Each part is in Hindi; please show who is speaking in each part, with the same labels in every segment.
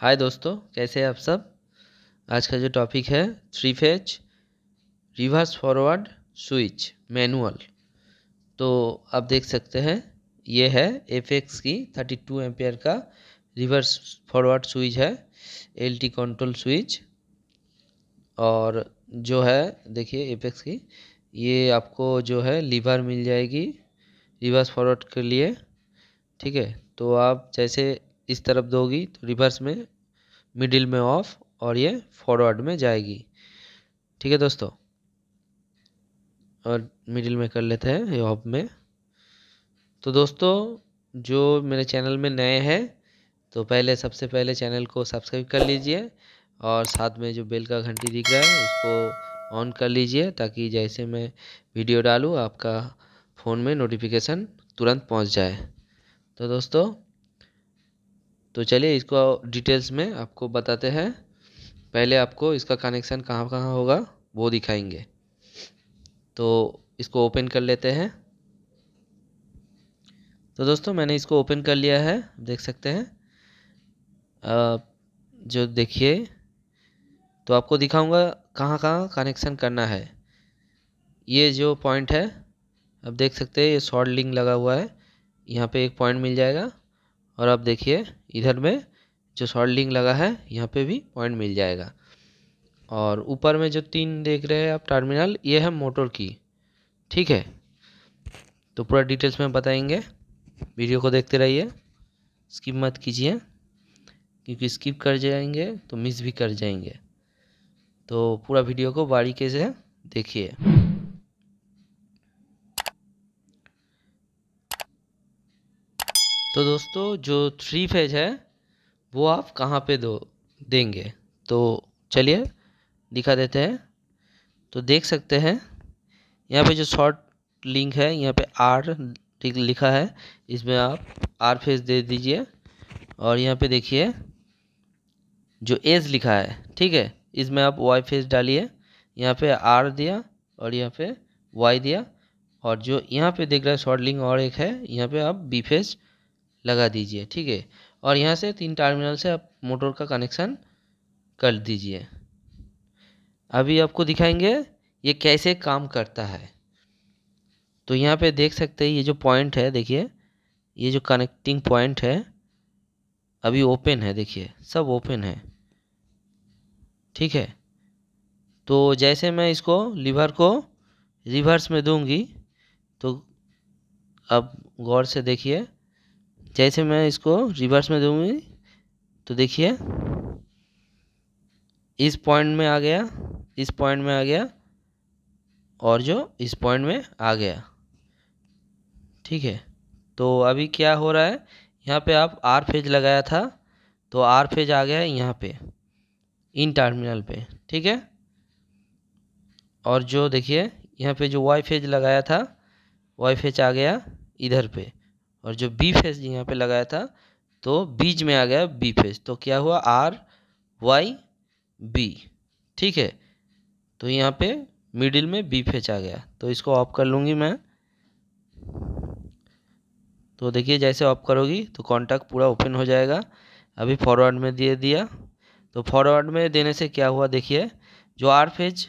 Speaker 1: हाय दोस्तों कैसे हैं आप सब आज का जो टॉपिक है three phase reverse forward switch manual तो आप देख सकते हैं ये है एफ एक्स की थर्टी टू एम्पेयर का रिवर्स फॉरवर्ड स्विच है एल टी कंट्रोल स्विच और जो है देखिए एफ एक्स की ये आपको जो है लीवर मिल जाएगी रिवर्स फॉरवर्ड के लिए ठीक है तो आप जैसे इस तरफ दोगी तो रिवर्स में मिडिल में ऑफ और ये फॉरवर्ड में जाएगी ठीक है दोस्तों और मिडिल में कर लेते हैं ये ऑफ में तो दोस्तों जो मेरे चैनल में नए हैं तो पहले सबसे पहले चैनल को सब्सक्राइब कर लीजिए और साथ में जो बेल का घंटी दिख रहा है उसको ऑन कर लीजिए ताकि जैसे मैं वीडियो डालूँ आपका फ़ोन में नोटिफिकेशन तुरंत पहुंच जाए तो दोस्तों तो चलिए इसको डिटेल्स में आपको बताते हैं पहले आपको इसका कनेक्शन कहाँ कहाँ होगा वो दिखाएंगे तो इसको ओपन कर लेते हैं तो दोस्तों मैंने इसको ओपन कर लिया है देख सकते हैं जो देखिए तो आपको दिखाऊंगा कहाँ कहाँ कनेक्शन करना है ये जो पॉइंट है अब देख सकते हैं ये शॉर्ट लिंक लगा हुआ है यहाँ पे एक पॉइंट मिल जाएगा और आप देखिए इधर में जो शॉर्ट लिंक लगा है यहाँ पे भी पॉइंट मिल जाएगा और ऊपर में जो तीन देख रहे हैं आप टर्मिनल ये है मोटर की ठीक है तो पूरा डिटेल्स में बताएंगे वीडियो को देखते रहिए स्किप मत कीजिए क्योंकि स्किप कर जाएंगे तो मिस भी कर जाएंगे तो पूरा वीडियो को बारीके से देखिए तो दोस्तों जो थ्री फेज है वो आप कहाँ पे दो देंगे तो चलिए दिखा देते हैं तो देख सकते हैं यहाँ पे जो शॉर्ट लिंक है यहाँ पे आर लिखा है इसमें आप आर फेज दे दीजिए और यहाँ पे देखिए जो एज लिखा है ठीक है इसमें आप वाई फेज डालिए यहाँ पे आर दिया और यहाँ पे वाई दिया और जो यहाँ पे देख रहा है शॉर्ट लिंक और एक है यहाँ पे आप बी फेज लगा दीजिए ठीक है और यहाँ से तीन टर्मिनल से आप मोटर का कनेक्शन कर दीजिए अभी आपको दिखाएंगे ये कैसे काम करता है तो यहाँ पे देख सकते हैं ये जो पॉइंट है देखिए ये जो कनेक्टिंग पॉइंट है अभी ओपन है देखिए सब ओपन है ठीक है तो जैसे मैं इसको लीवर को रिवर्स में दूंगी तो अब गौर से देखिए जैसे मैं इसको रिवर्स में दूंगी तो देखिए इस पॉइंट में आ गया इस पॉइंट में आ गया और जो इस पॉइंट में आ गया ठीक है तो अभी क्या हो रहा है यहाँ पे आप आर फेज लगाया था तो आर फेज आ गया है यहाँ पे इन टर्मिनल पे ठीक है और जो देखिए यहाँ पे जो वाई फेज लगाया था वाई फेज आ गया इधर पे और जो बी फेज यहाँ पे लगाया था तो बीज में आ गया बी फेज तो क्या हुआ आर वाई बी ठीक है तो यहाँ पे मिडिल में बी फेज आ गया तो इसको ऑफ कर लूँगी मैं तो देखिए जैसे ऑफ करोगी तो कॉन्टैक्ट पूरा ओपन हो जाएगा अभी फॉरवर्ड में दे दिया तो फॉरवर्ड में देने से क्या हुआ देखिए जो आर फेज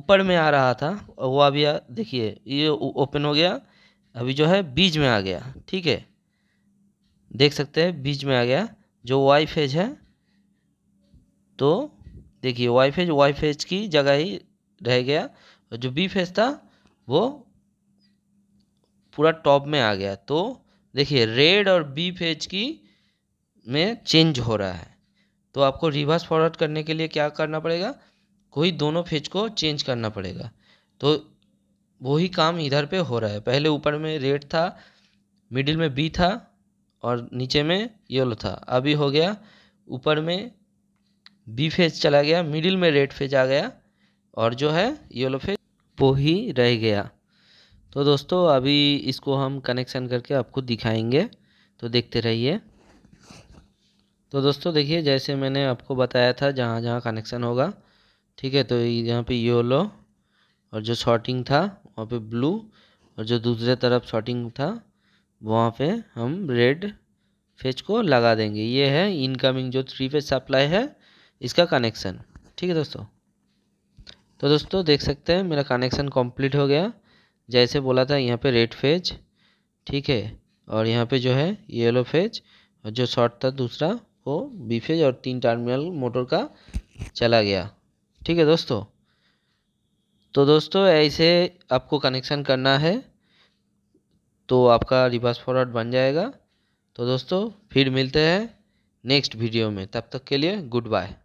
Speaker 1: ऊपर में आ रहा था वो अभी देखिए ये ओपन हो गया अभी जो है बीज में आ गया ठीक है देख सकते हैं बीज में आ गया जो वाई फेज है तो देखिए वाई फेज वाई फेज की जगह ही रह गया और जो बी फेज था वो पूरा टॉप में आ गया तो देखिए रेड और बी फेज की में चेंज हो रहा है तो आपको रिवर्स फॉरवर्ड करने के लिए क्या करना पड़ेगा कोई दोनों फेज को चेंज करना पड़ेगा तो वही काम इधर पे हो रहा है पहले ऊपर में रेड था मिडिल में बी था और नीचे में येलो था अभी हो गया ऊपर में बी फेज चला गया मिडिल में रेड फेज आ गया और जो है येलो फेज वो ही रह गया तो दोस्तों अभी इसको हम कनेक्शन करके आपको दिखाएंगे तो देखते रहिए तो दोस्तों देखिए जैसे मैंने आपको बताया था जहाँ जहाँ कनेक्शन होगा ठीक है तो यहाँ पे योलो और जो शॉर्टिंग था वहाँ पे ब्लू और जो दूसरे तरफ शॉर्टिंग था वहाँ पे हम रेड फेज को लगा देंगे ये है इनकमिंग जो थ्री फेज सप्लाई है इसका कनेक्शन ठीक है दोस्तों तो दोस्तों देख सकते हैं मेरा कनेक्शन कंप्लीट हो गया जैसे बोला था यहाँ पे रेड फेज ठीक है और यहाँ पे जो है येलो फेज और जो शॉर्ट था दूसरा वो बी फेज और तीन टर्मिनल मोटर का चला गया ठीक है दोस्तों तो दोस्तों ऐसे आपको कनेक्शन करना है तो आपका रिवर्स फॉरवर्ड बन जाएगा तो दोस्तों फिर मिलते हैं नेक्स्ट वीडियो में तब तक के लिए गुड बाय